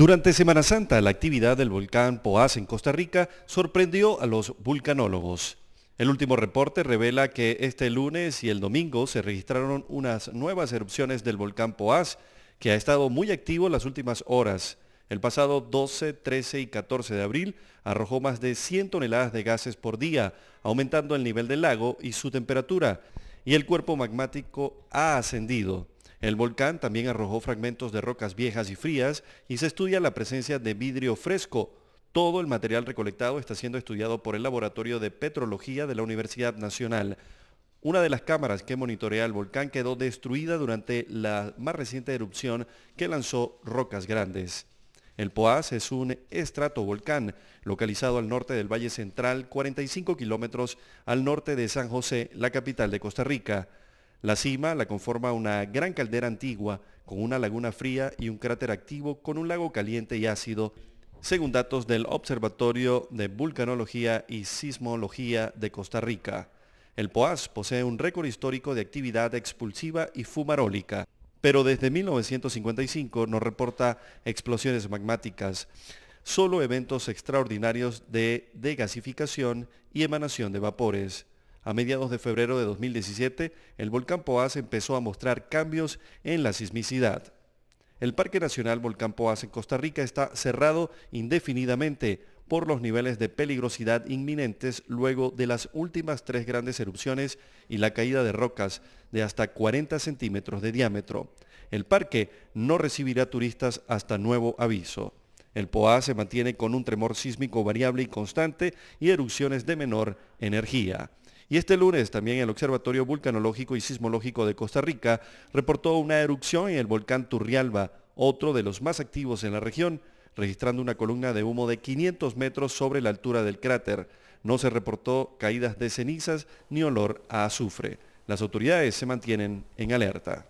Durante Semana Santa, la actividad del volcán Poás en Costa Rica sorprendió a los vulcanólogos. El último reporte revela que este lunes y el domingo se registraron unas nuevas erupciones del volcán Poás, que ha estado muy activo las últimas horas. El pasado 12, 13 y 14 de abril arrojó más de 100 toneladas de gases por día, aumentando el nivel del lago y su temperatura, y el cuerpo magmático ha ascendido. El volcán también arrojó fragmentos de rocas viejas y frías y se estudia la presencia de vidrio fresco. Todo el material recolectado está siendo estudiado por el Laboratorio de Petrología de la Universidad Nacional. Una de las cámaras que monitorea el volcán quedó destruida durante la más reciente erupción que lanzó rocas grandes. El Poás es un estratovolcán localizado al norte del Valle Central, 45 kilómetros al norte de San José, la capital de Costa Rica. La cima la conforma una gran caldera antigua con una laguna fría y un cráter activo con un lago caliente y ácido, según datos del Observatorio de Vulcanología y Sismología de Costa Rica. El Poás posee un récord histórico de actividad expulsiva y fumarólica, pero desde 1955 no reporta explosiones magmáticas, solo eventos extraordinarios de degasificación y emanación de vapores. A mediados de febrero de 2017, el volcán Poás empezó a mostrar cambios en la sismicidad. El Parque Nacional Volcán Poás en Costa Rica está cerrado indefinidamente por los niveles de peligrosidad inminentes luego de las últimas tres grandes erupciones y la caída de rocas de hasta 40 centímetros de diámetro. El parque no recibirá turistas hasta nuevo aviso. El POA se mantiene con un tremor sísmico variable y constante y erupciones de menor energía. Y este lunes también el Observatorio Vulcanológico y Sismológico de Costa Rica reportó una erupción en el volcán Turrialba, otro de los más activos en la región, registrando una columna de humo de 500 metros sobre la altura del cráter. No se reportó caídas de cenizas ni olor a azufre. Las autoridades se mantienen en alerta.